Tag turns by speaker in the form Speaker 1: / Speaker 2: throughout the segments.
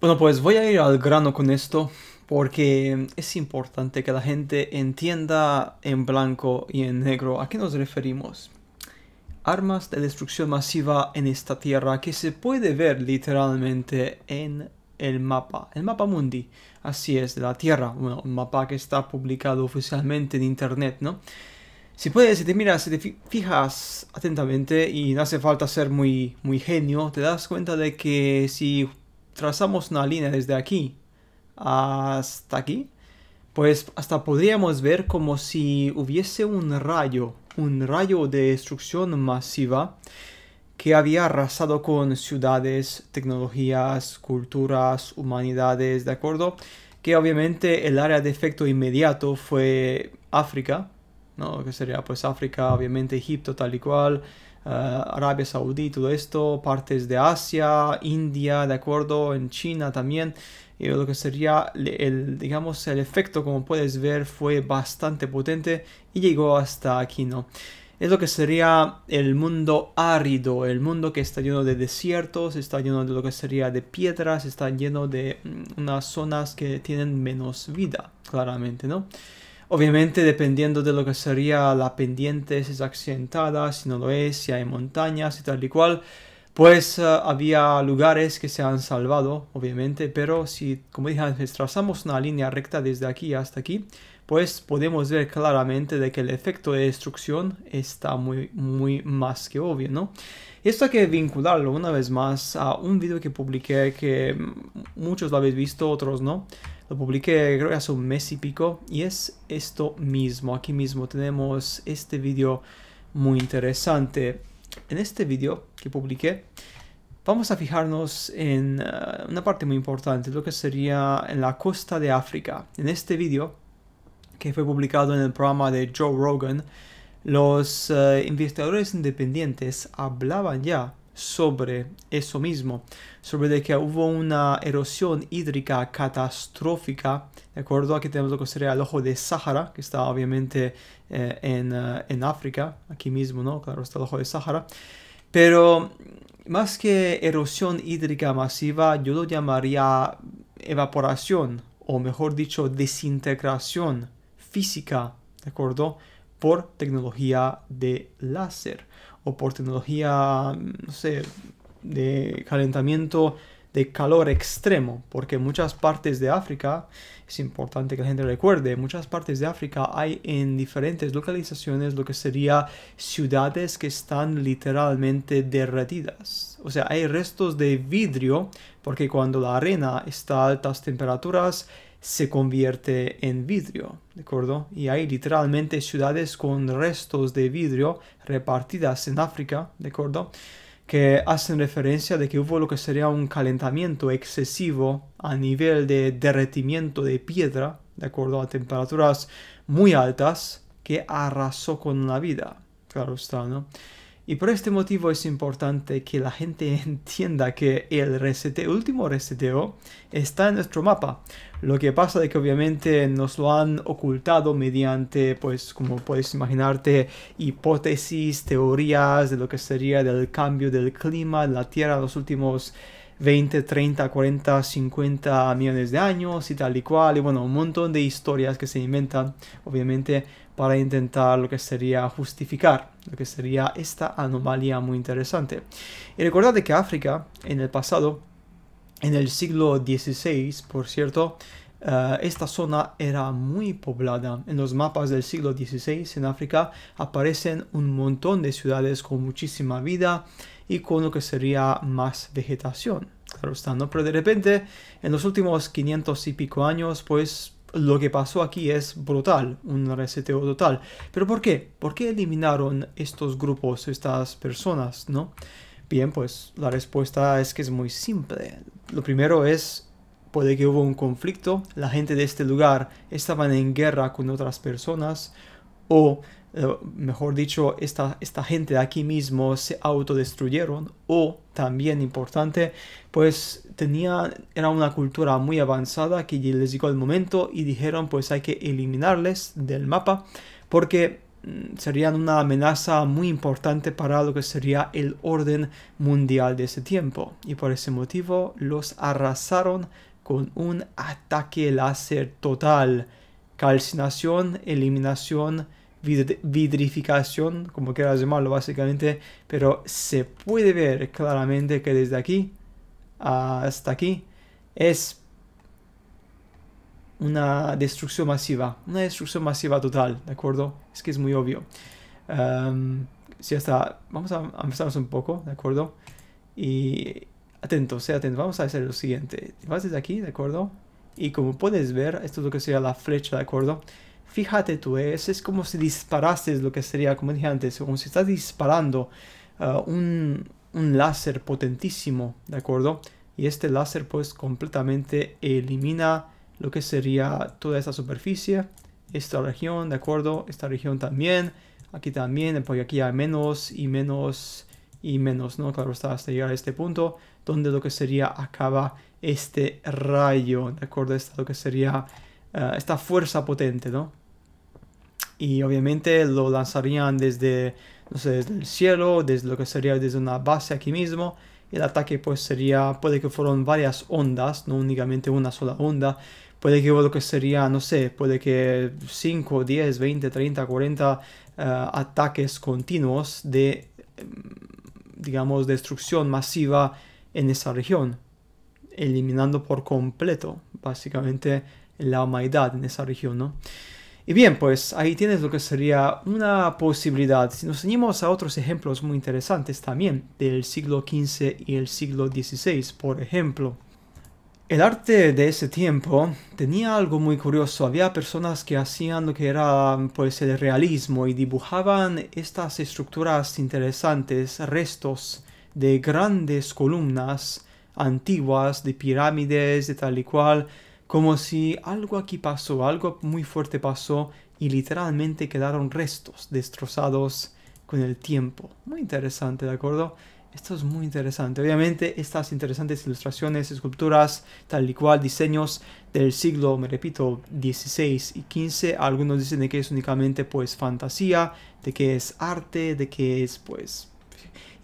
Speaker 1: Bueno, pues voy a ir al grano con esto porque es importante que la gente entienda en blanco y en negro a qué nos referimos. Armas de destrucción masiva en esta tierra que se puede ver literalmente en el mapa, el mapa mundi, así es, de la tierra, bueno, un mapa que está publicado oficialmente en internet, ¿no? Si puedes, si te miras, si te fijas atentamente y no hace falta ser muy, muy genio, te das cuenta de que si trazamos una línea desde aquí hasta aquí, pues hasta podríamos ver como si hubiese un rayo, un rayo de destrucción masiva que había arrasado con ciudades, tecnologías, culturas, humanidades, ¿de acuerdo? Que obviamente el área de efecto inmediato fue África, ¿no? Que sería pues África, obviamente Egipto tal y cual, eh, Arabia Saudí, todo esto, partes de Asia, India, ¿de acuerdo? En China también. Y lo que sería, el, digamos, el efecto, como puedes ver, fue bastante potente y llegó hasta aquí, ¿no? Es lo que sería el mundo árido, el mundo que está lleno de desiertos, está lleno de lo que sería de piedras, está lleno de mm, unas zonas que tienen menos vida, claramente, ¿no? Obviamente dependiendo de lo que sería la pendiente, si es accidentada, si no lo es, si hay montañas y tal y cual, pues eh, había lugares que se han salvado, obviamente, pero si, como dije antes, trazamos una línea recta desde aquí hasta aquí, pues podemos ver claramente de que el efecto de destrucción está muy, muy más que obvio, ¿no? Esto hay que vincularlo una vez más a un video que publiqué que muchos lo habéis visto, otros no, lo publiqué creo que hace un mes y pico y es esto mismo. Aquí mismo tenemos este vídeo muy interesante. En este vídeo que publiqué vamos a fijarnos en eh, una parte muy importante, lo que sería en la costa de África. En este vídeo que fue publicado en el programa de Joe Rogan, los eh, investigadores independientes hablaban ya sobre eso mismo, sobre de que hubo una erosión hídrica catastrófica, de acuerdo, aquí tenemos lo que sería el ojo de Sahara, que está obviamente eh, en, eh, en, África, aquí mismo, ¿no? Claro, está el ojo de Sahara, pero más que erosión hídrica masiva, yo lo llamaría evaporación, o mejor dicho, desintegración física, ¿de acuerdo? Por tecnología de láser o por tecnología, no sé, de calentamiento de calor extremo, porque en muchas partes de África, es importante que la gente recuerde, muchas partes de África hay en diferentes localizaciones lo que sería ciudades que están literalmente derretidas. O sea, hay restos de vidrio, porque cuando la arena está a altas temperaturas, se convierte en vidrio, ¿de acuerdo? Y hay literalmente ciudades con restos de vidrio repartidas en África, ¿de acuerdo? Que hacen referencia de que hubo lo que sería un calentamiento excesivo a nivel de derretimiento de piedra, ¿de acuerdo? A temperaturas muy altas que arrasó con la vida, claro está, ¿no? Y por este motivo es importante que la gente entienda que el resete último reseteo está en nuestro mapa. Lo que pasa es que obviamente nos lo han ocultado mediante, pues como puedes imaginarte, hipótesis, teorías de lo que sería del cambio del clima en la Tierra los últimos 20, 30, 40, 50 millones de años y tal y cual. Y bueno, un montón de historias que se inventan, obviamente, para intentar lo que sería justificar, lo que sería esta anomalía muy interesante. Y recordad que África, en el pasado, en el siglo XVI, por cierto, eh, esta zona era muy poblada. En los mapas del siglo XVI en África aparecen un montón de ciudades con muchísima vida y con lo que sería más vegetación. Claro está, ¿no? Pero de repente, en los últimos 500 y pico años, pues lo que pasó aquí es brutal, un reseteo total. ¿Pero por qué? ¿Por qué eliminaron estos grupos, estas personas, no? Bien, pues la respuesta es que es muy simple. Lo primero es, puede que hubo un conflicto, la gente de este lugar estaban en guerra con otras personas, o eh, mejor dicho, esta, esta gente de aquí mismo se autodestruyeron o también importante, pues tenía, era una cultura muy avanzada que les llegó el momento y dijeron pues hay que eliminarles del mapa porque mm, serían una amenaza muy importante para lo que sería el orden mundial de ese tiempo y por ese motivo los arrasaron con un ataque láser total calcinación eliminación vidrificación, como quieras llamarlo básicamente, pero se puede ver claramente que desde aquí hasta aquí es una destrucción masiva, una destrucción masiva total, ¿de acuerdo? Es que es muy obvio. Em, si hasta, vamos a empezar un poco, ¿de acuerdo? Y atento sea atento vamos a hacer lo siguiente. Vas desde aquí, ¿de acuerdo? Y como puedes ver, esto es lo que sería la flecha, ¿de acuerdo? fíjate tú, ¿eh? es, es como si disparases lo que sería, como dije antes, como si estás disparando uh, un, un láser potentísimo, ¿de acuerdo? Y este láser pues completamente elimina lo que sería toda esta superficie, esta región, ¿de acuerdo? Esta región también, aquí también, porque aquí hay menos y menos y menos, ¿no? Claro está, hasta llegar a este punto, donde lo que sería acaba este rayo, ¿de acuerdo? Esta lo que sería uh, esta fuerza potente, ¿no? y obviamente lo lanzarían desde, no sé, desde el cielo, desde lo que sería desde una base aquí mismo. El ataque pues sería, puede que fueron varias ondas, no únicamente una sola onda. Puede que lo que sería, no sé, puede que 5, 10, 20, 30, 40 ataques continuos de, mm, digamos, destrucción masiva en esa región. Eliminando por completo, básicamente, la humanidad en esa región, ¿no? Y bien, pues ahí tienes lo que sería una posibilidad. Si nos unimos a otros ejemplos muy interesantes también del siglo XV y el siglo XVI, por ejemplo. El arte de ese tiempo tenía algo muy curioso. Había personas que hacían lo que era pues el realismo y dibujaban estas estructuras interesantes, restos de grandes columnas antiguas, de pirámides, de tal y cual, como si algo aquí pasó, algo muy fuerte pasó y literalmente quedaron restos destrozados con el tiempo. Muy interesante, ¿de acuerdo? Esto es muy interesante. Obviamente estas interesantes ilustraciones, esculturas, tal y cual, diseños del siglo, me repito, 16 y 15. Algunos dicen de que es únicamente pues fantasía, de que es arte, de que es pues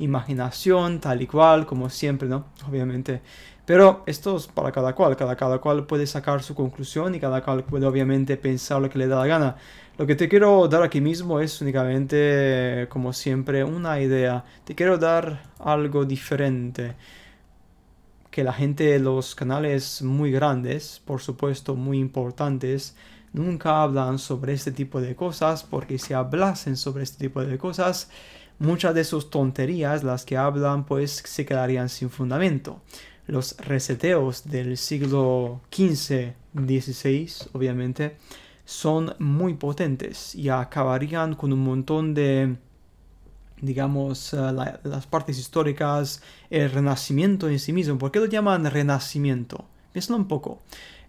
Speaker 1: imaginación, tal y cual, como siempre, ¿no? Obviamente pero esto es para cada cual, cada, cual puede sacar su conclusión y cada cual puede obviamente pensar lo que le da la gana. Lo que te quiero dar aquí mismo es únicamente, como siempre, una idea. Te quiero dar algo diferente. Que la gente, de los canales muy grandes, por supuesto muy importantes, nunca hablan sobre este tipo de cosas porque si hablasen sobre este tipo de cosas, muchas de sus tonterías, las que hablan, pues se quedarían sin fundamento los reseteos del siglo XV, XVI, obviamente, son muy potentes y acabarían con un montón de, digamos, eh, las partes históricas, el renacimiento en sí mismo. ¿Por qué lo llaman renacimiento? Piénsalo un poco.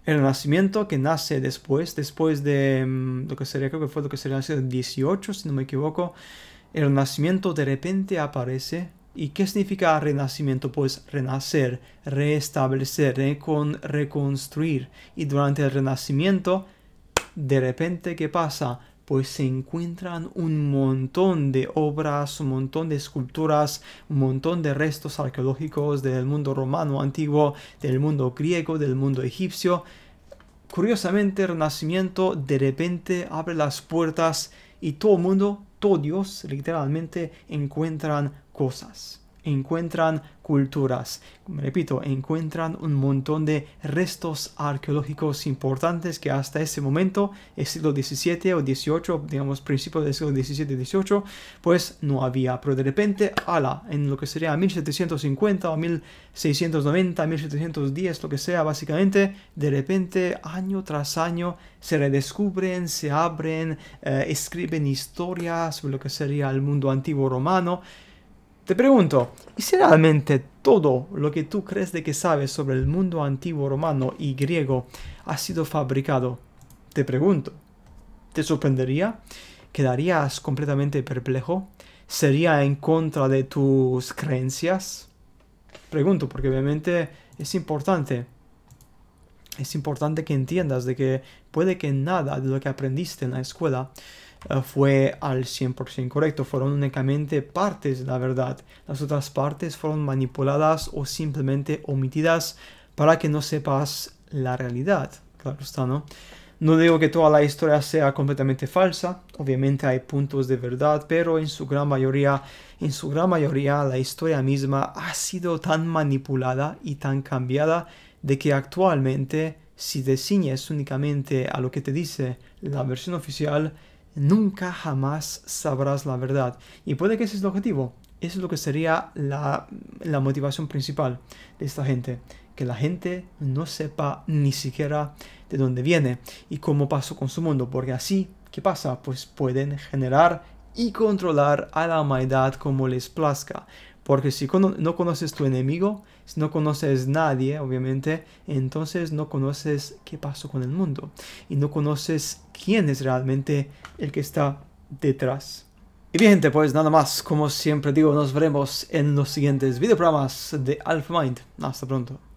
Speaker 1: El renacimiento que nace después, después de mm, lo que sería, creo que fue lo que sería el 18, si no me equivoco, el renacimiento de repente aparece ¿Y qué significa renacimiento? Pues renacer, restablecer, recon, reconstruir. Y durante el renacimiento, de repente, ¿qué pasa? Pues se encuentran un montón de obras, un montón de esculturas, un montón de restos arqueológicos del mundo romano antiguo, del mundo griego, del mundo egipcio. Curiosamente, el renacimiento de repente abre las puertas y todo el mundo, todos, literalmente encuentran cosas, encuentran culturas, me repito, encuentran un montón de restos arqueológicos importantes que hasta ese momento, el siglo XVII o XVIII, digamos principios del siglo XVII y XVIII, pues no había, pero de repente, ala, en lo que sería 1750 o 1690, 1710, lo que sea, básicamente, de repente, año tras año, se redescubren, se abren, eh, escriben historias sobre lo que sería el mundo antiguo romano, te pregunto, ¿y si realmente todo lo que tú crees de que sabes sobre el mundo antiguo romano y griego ha sido fabricado? Te pregunto. ¿Te sorprendería? ¿Quedarías completamente perplejo? ¿Sería en contra de tus creencias? Pregunto, porque obviamente es importante. Es importante que entiendas de que puede que nada de lo que aprendiste en la escuela eh, fue al 100% correcto, fueron únicamente partes de la verdad. Las otras partes fueron manipuladas o simplemente omitidas para que no sepas la realidad. Claro está, ¿no? No digo que toda la historia sea completamente falsa, obviamente hay puntos de verdad, pero en su gran mayoría, en su gran mayoría la historia misma ha sido tan manipulada y tan cambiada de que actualmente si te ciñes únicamente a lo que te dice la versión oficial, nunca jamás sabrás la verdad. Y puede que ese es el objetivo. Eso es lo que sería la, la motivación principal de esta gente. Que la gente no sepa ni siquiera de dónde viene y cómo pasó con su mundo. Porque así, ¿qué pasa? Pues pueden generar y controlar a la humanidad como les plazca. Porque si no conoces tu enemigo, si no conoces nadie, obviamente, entonces no conoces qué pasó con el mundo. Y no conoces quién es realmente el que está detrás. Y bien gente, pues nada más, como siempre digo, nos veremos en los siguientes videoprogramas de Alpha Mind. Hasta pronto.